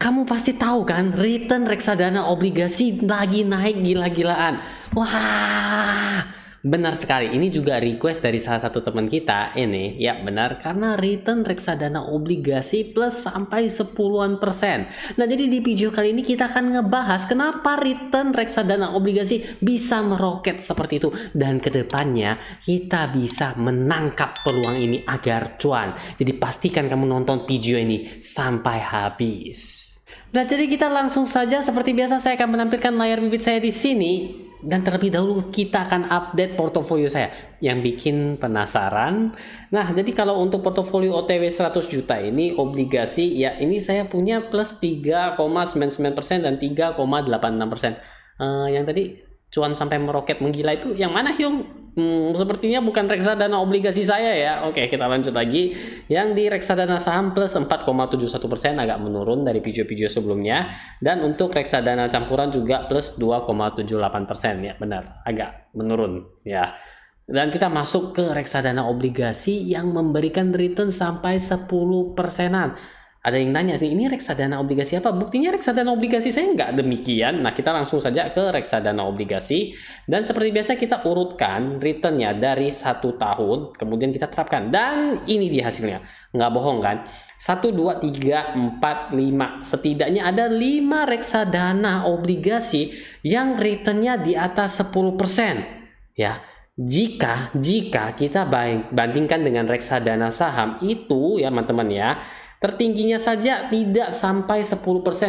kamu pasti tahu kan, return reksadana obligasi lagi naik gila-gilaan. Wah, benar sekali. Ini juga request dari salah satu teman kita ini. Ya, benar karena return reksadana obligasi plus sampai 10 persen. Nah, jadi di video kali ini kita akan ngebahas kenapa return reksadana obligasi bisa meroket seperti itu dan kedepannya kita bisa menangkap peluang ini agar cuan. Jadi pastikan kamu nonton video ini sampai habis. Nah, jadi kita langsung saja seperti biasa saya akan menampilkan layar bibit saya di sini dan terlebih dahulu kita akan update portofolio saya yang bikin penasaran. Nah, jadi kalau untuk portofolio OTW 100 juta ini obligasi ya ini saya punya plus 3,99% dan 3,86%. Uh, eh, yang tadi cuan sampai meroket menggila itu yang mana Hyung? Hmm, sepertinya bukan reksadana obligasi saya ya. Oke, kita lanjut lagi. Yang di reksadana saham plus 4,71% agak menurun dari video-video sebelumnya. Dan untuk reksadana campuran juga plus 2,78% ya, benar. Agak menurun ya. Dan kita masuk ke reksadana obligasi yang memberikan return sampai 10 persenan ada yang nanya sih, ini reksadana obligasi apa? Buktinya reksadana obligasi saya nggak demikian. Nah, kita langsung saja ke reksadana obligasi. Dan seperti biasa kita urutkan returnnya dari satu tahun, kemudian kita terapkan. Dan ini dia hasilnya. Nggak bohong kan? 1, 2, 3, 4, 5. Setidaknya ada 5 reksadana obligasi yang returnnya di atas 10%. Ya, jika jika kita bandingkan dengan reksadana saham itu ya teman-teman ya Tertingginya saja tidak sampai 10%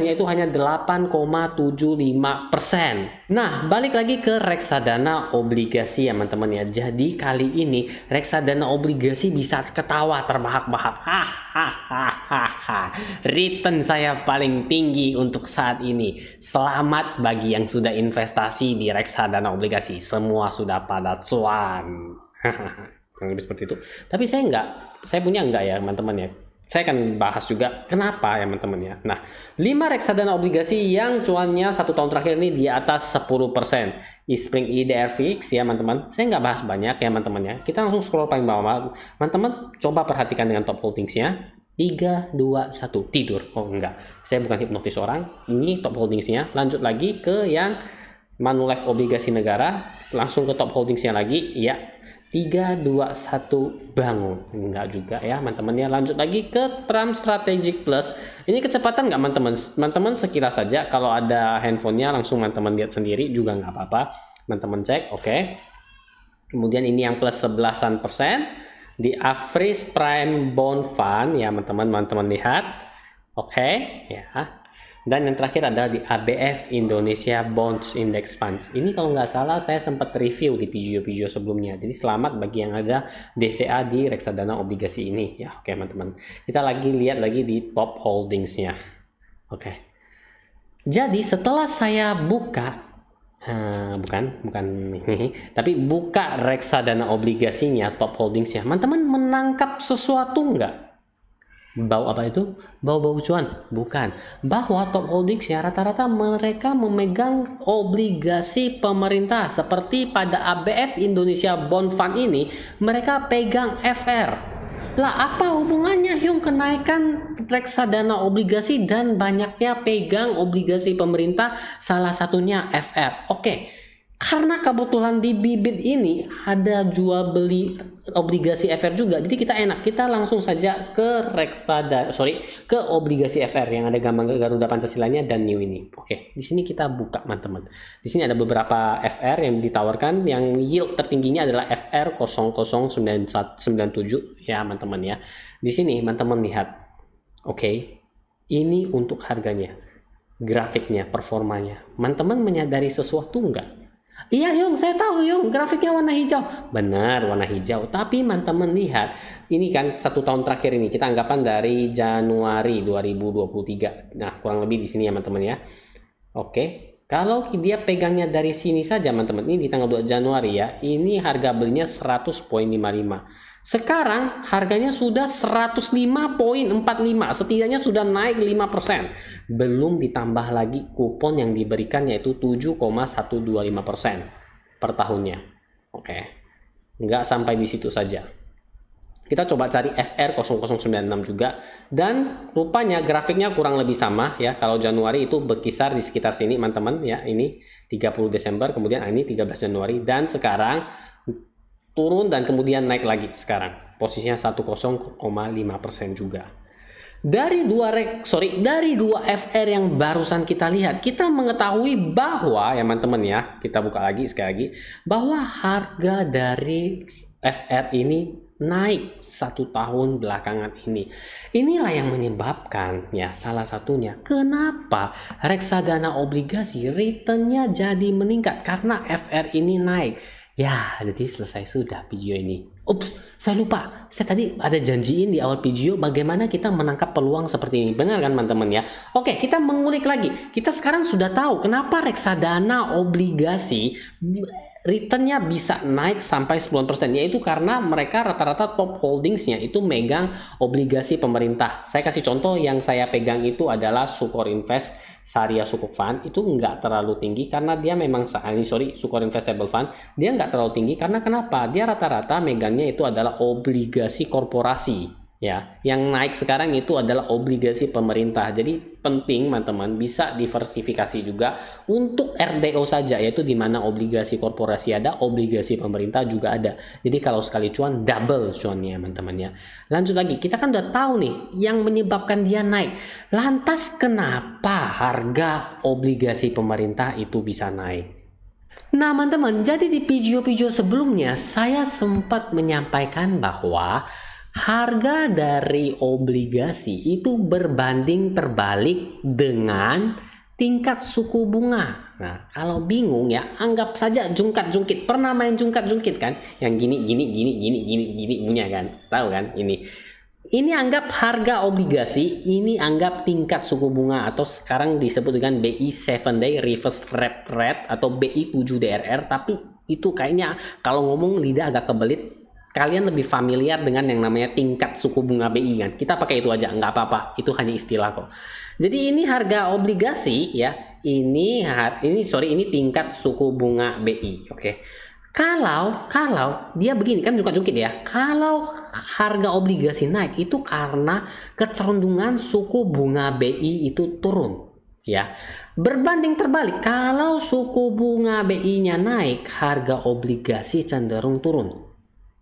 yaitu hanya 8,75%. Nah, balik lagi ke reksadana obligasi ya teman-teman ya. Jadi kali ini reksadana obligasi bisa ketawa terbahak-bahak. Hahaha. Return saya paling tinggi untuk saat ini. Selamat bagi yang sudah investasi di reksadana obligasi. Semua sudah pada cuan. Hahaha. seperti itu. Tapi saya enggak, saya punya enggak ya teman-teman ya saya akan bahas juga kenapa ya teman-teman ya. Nah, 5 reksadana obligasi yang cuannya satu tahun terakhir ini di atas 10%. E-Spring IDR Fix ya teman-teman. Saya nggak bahas banyak ya teman-teman ya. Kita langsung scroll paling bawah. Teman-teman coba perhatikan dengan top holdingsnya. 3, 2, 1, tidur. Oh enggak, saya bukan hipnotis orang. Ini top holdingsnya. Lanjut lagi ke yang Manulife obligasi negara. Langsung ke top holdingsnya lagi. Ya, 3, 2, 1, bangun. Enggak juga ya, teman-teman ya. Lanjut lagi ke Trump Strategic Plus. Ini kecepatan enggak, teman-teman? Teman-teman sekira saja, kalau ada handphonenya langsung teman-teman lihat sendiri juga enggak apa-apa. Teman-teman cek, oke. Okay. Kemudian ini yang plus sebelasan persen. Di Afris prime bond fund, ya teman-teman, teman-teman lihat. Oke, okay, ya. Dan yang terakhir adalah di ABF Indonesia Bonds Index Funds. Ini kalau nggak salah saya sempat review di video-video sebelumnya. Jadi selamat bagi yang ada DCA di reksadana obligasi ini. Ya, oke okay, teman-teman. Kita lagi lihat lagi di top holdingsnya. Oke. Okay. Jadi setelah saya buka Uh, bukan, bukan ini. Tapi buka reksadana obligasinya, top holdingsnya. Teman-teman menangkap sesuatu nggak? bau apa itu bau-bau cuan bukan bahwa top holdings ya rata-rata mereka memegang obligasi pemerintah seperti pada ABF Indonesia Bond Fund ini mereka pegang FR lah apa hubungannya Hyung kenaikan reksadana obligasi dan banyaknya pegang obligasi pemerintah salah satunya FR oke okay karena kebetulan di bibit ini ada jual beli obligasi FR juga jadi kita enak kita langsung saja ke reksadana sorry ke obligasi FR yang ada gambar Garuda pancasila nya dan New ini oke di sini kita buka teman-teman di sini ada beberapa FR yang ditawarkan yang yield tertingginya adalah FR 0097 ya teman-teman ya di sini teman-teman lihat oke ini untuk harganya grafiknya performanya teman-teman menyadari sesuatu enggak Iya Yung, saya tahu Yung, grafiknya warna hijau. Benar, warna hijau. Tapi teman-teman lihat, ini kan satu tahun terakhir ini, kita anggapan dari Januari 2023. Nah, kurang lebih di sini ya teman-teman ya. Oke, kalau dia pegangnya dari sini saja teman-teman, ini di tanggal 2 Januari ya, ini harga belinya 100.55. Sekarang harganya sudah 105.45, setidaknya sudah naik 5%. Belum ditambah lagi kupon yang diberikan yaitu 7,125% per tahunnya. Oke. Nggak sampai di situ saja. Kita coba cari FR0096 juga dan rupanya grafiknya kurang lebih sama ya. Kalau Januari itu berkisar di sekitar sini teman-teman ya. Ini 30 Desember kemudian ini 13 Januari dan sekarang turun dan kemudian naik lagi sekarang posisinya 10,5% juga dari dua rek sorry dari dua FR yang barusan kita lihat kita mengetahui bahwa ya teman-teman ya kita buka lagi sekali lagi bahwa harga dari FR ini naik satu tahun belakangan ini. Inilah yang menyebabkan ya salah satunya kenapa reksadana obligasi returnnya jadi meningkat karena FR ini naik. Ya, jadi selesai sudah video ini. Ups, saya lupa. Saya tadi ada janjiin di awal video bagaimana kita menangkap peluang seperti ini. Benar kan teman-teman ya? Oke, kita mengulik lagi. Kita sekarang sudah tahu kenapa reksadana obligasi returnnya bisa naik sampai 10% yaitu karena mereka rata-rata top holdingsnya itu megang obligasi pemerintah. Saya kasih contoh yang saya pegang itu adalah Sukor Invest Saria Sukuk Fund itu nggak terlalu tinggi karena dia memang ah, sorry Sukor Investable Fund dia nggak terlalu tinggi karena kenapa dia rata-rata megang sebenarnya itu adalah obligasi korporasi ya. Yang naik sekarang itu adalah obligasi pemerintah. Jadi penting teman-teman bisa diversifikasi juga untuk RDO saja yaitu di mana obligasi korporasi ada, obligasi pemerintah juga ada. Jadi kalau sekali cuan double cuannya teman-teman ya. Lanjut lagi, kita kan udah tahu nih yang menyebabkan dia naik. Lantas kenapa harga obligasi pemerintah itu bisa naik? Nah, teman-teman, jadi di video-video sebelumnya saya sempat menyampaikan bahwa harga dari obligasi itu berbanding terbalik dengan tingkat suku bunga. Nah, kalau bingung ya, anggap saja jungkat-jungkit. Pernah main jungkat-jungkit kan? Yang gini, gini, gini, gini, gini, gini punya kan? Tahu kan ini? ini anggap harga obligasi, ini anggap tingkat suku bunga atau sekarang disebut dengan BI 7 day reverse rep rate atau BI 7 DRR tapi itu kayaknya kalau ngomong lidah agak kebelit kalian lebih familiar dengan yang namanya tingkat suku bunga BI kan kita pakai itu aja nggak apa-apa itu hanya istilah kok jadi ini harga obligasi ya ini ini sorry ini tingkat suku bunga BI oke okay. Kalau kalau dia begini kan juga jungkit ya. Kalau harga obligasi naik itu karena kecerundungan suku bunga BI itu turun ya. Berbanding terbalik, kalau suku bunga BI-nya naik, harga obligasi cenderung turun.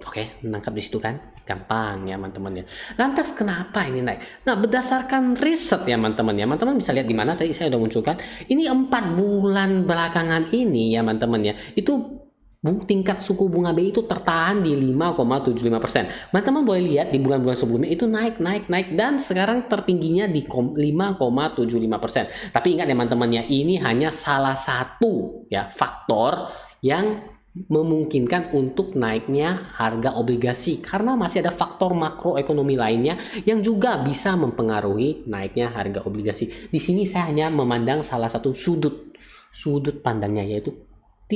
Oke, menangkap di situ kan? Gampang ya teman-teman ya. Lantas kenapa ini naik? Nah, berdasarkan riset ya teman-teman ya. Teman-teman bisa lihat di mana tadi saya sudah munculkan. Ini empat bulan belakangan ini ya teman-teman ya. Itu tingkat suku bunga BI itu tertahan di 5,75 persen. Teman-teman boleh lihat di bulan-bulan sebelumnya itu naik, naik, naik dan sekarang tertingginya di 5,75 persen. Tapi ingat ya teman-teman ya ini hanya salah satu ya faktor yang memungkinkan untuk naiknya harga obligasi karena masih ada faktor makroekonomi lainnya yang juga bisa mempengaruhi naiknya harga obligasi. Di sini saya hanya memandang salah satu sudut sudut pandangnya yaitu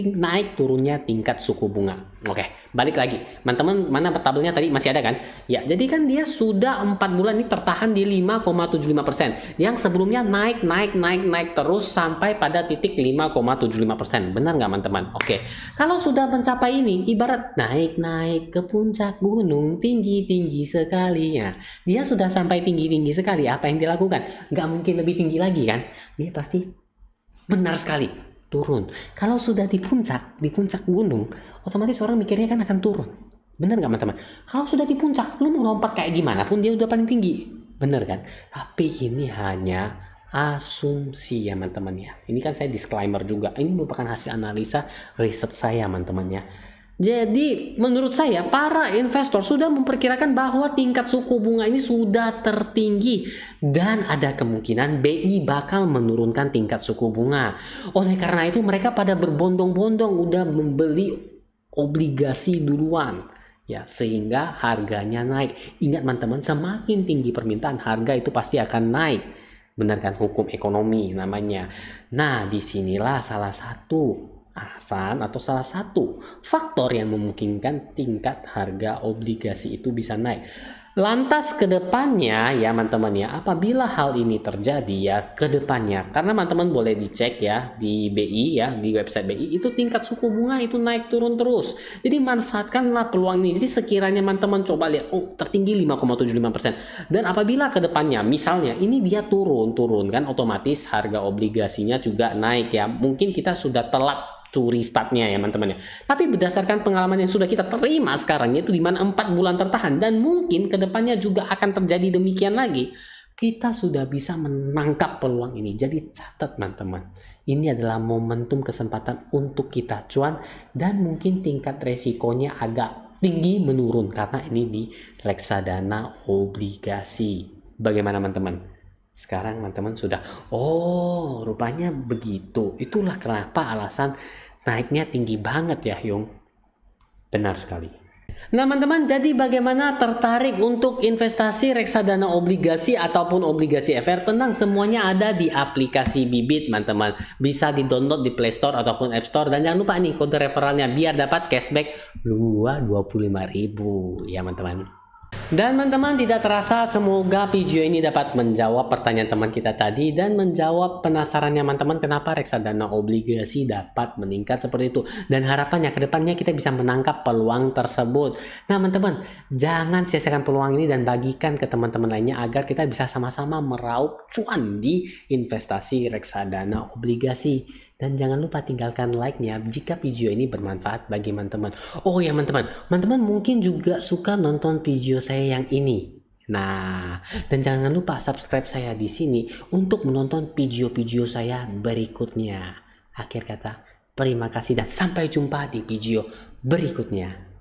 naik turunnya tingkat suku bunga. Oke, balik lagi. Teman-teman, mana tabelnya tadi masih ada kan? Ya, jadi kan dia sudah 4 bulan ini tertahan di 5,75%. Yang sebelumnya naik, naik, naik, naik terus sampai pada titik 5,75%. Benar nggak teman-teman? Oke. Kalau sudah mencapai ini, ibarat naik-naik ke puncak gunung tinggi-tinggi sekali ya. Dia sudah sampai tinggi-tinggi sekali. Apa yang dilakukan? Nggak mungkin lebih tinggi lagi kan? Dia pasti benar sekali turun. Kalau sudah di puncak, di puncak gunung, otomatis orang mikirnya kan akan turun. Bener nggak teman-teman? Kalau sudah di puncak, lu mau lompat kayak gimana pun dia udah paling tinggi. Bener kan? Tapi ini hanya asumsi ya teman-teman ya. Ini kan saya disclaimer juga. Ini merupakan hasil analisa riset saya teman-teman ya jadi menurut saya para investor sudah memperkirakan bahwa tingkat suku bunga ini sudah tertinggi dan ada kemungkinan BI bakal menurunkan tingkat suku bunga. Oleh karena itu mereka pada berbondong-bondong udah membeli obligasi duluan ya sehingga harganya naik. Ingat teman-teman semakin tinggi permintaan harga itu pasti akan naik. Benarkan hukum ekonomi namanya. Nah, disinilah salah satu alasan atau salah satu faktor yang memungkinkan tingkat harga obligasi itu bisa naik. Lantas kedepannya ya teman-teman ya apabila hal ini terjadi ya kedepannya karena teman-teman boleh dicek ya di BI ya di website BI itu tingkat suku bunga itu naik turun terus jadi manfaatkanlah peluang ini jadi sekiranya teman-teman coba lihat oh tertinggi 5,75% dan apabila kedepannya misalnya ini dia turun turun kan otomatis harga obligasinya juga naik ya mungkin kita sudah telat curi restartnya ya teman-teman ya. Tapi berdasarkan pengalaman yang sudah kita terima sekarang yaitu di mana 4 bulan tertahan dan mungkin kedepannya juga akan terjadi demikian lagi. Kita sudah bisa menangkap peluang ini. Jadi catat teman-teman. Ini adalah momentum kesempatan untuk kita cuan dan mungkin tingkat resikonya agak tinggi menurun karena ini di reksadana obligasi. Bagaimana teman-teman? Sekarang teman-teman sudah, oh rupanya begitu. Itulah kenapa alasan naiknya tinggi banget ya Yung. Benar sekali. Nah teman-teman, jadi bagaimana tertarik untuk investasi reksadana obligasi ataupun obligasi FR? Tenang, semuanya ada di aplikasi Bibit, teman-teman. Bisa di-download di Play Store ataupun App Store. Dan jangan lupa nih kode referralnya biar dapat cashback 2.25 ribu ya teman-teman. Dan teman-teman tidak terasa semoga video ini dapat menjawab pertanyaan teman kita tadi dan menjawab penasarannya teman-teman kenapa reksadana obligasi dapat meningkat seperti itu. Dan harapannya kedepannya kita bisa menangkap peluang tersebut. Nah teman-teman jangan sia-siakan peluang ini dan bagikan ke teman-teman lainnya agar kita bisa sama-sama meraup cuan di investasi reksadana obligasi. Dan jangan lupa tinggalkan like-nya jika video ini bermanfaat bagi teman-teman. Oh ya teman-teman, teman-teman mungkin juga suka nonton video saya yang ini. Nah, dan jangan lupa subscribe saya di sini untuk menonton video-video saya berikutnya. Akhir kata, terima kasih dan sampai jumpa di video berikutnya.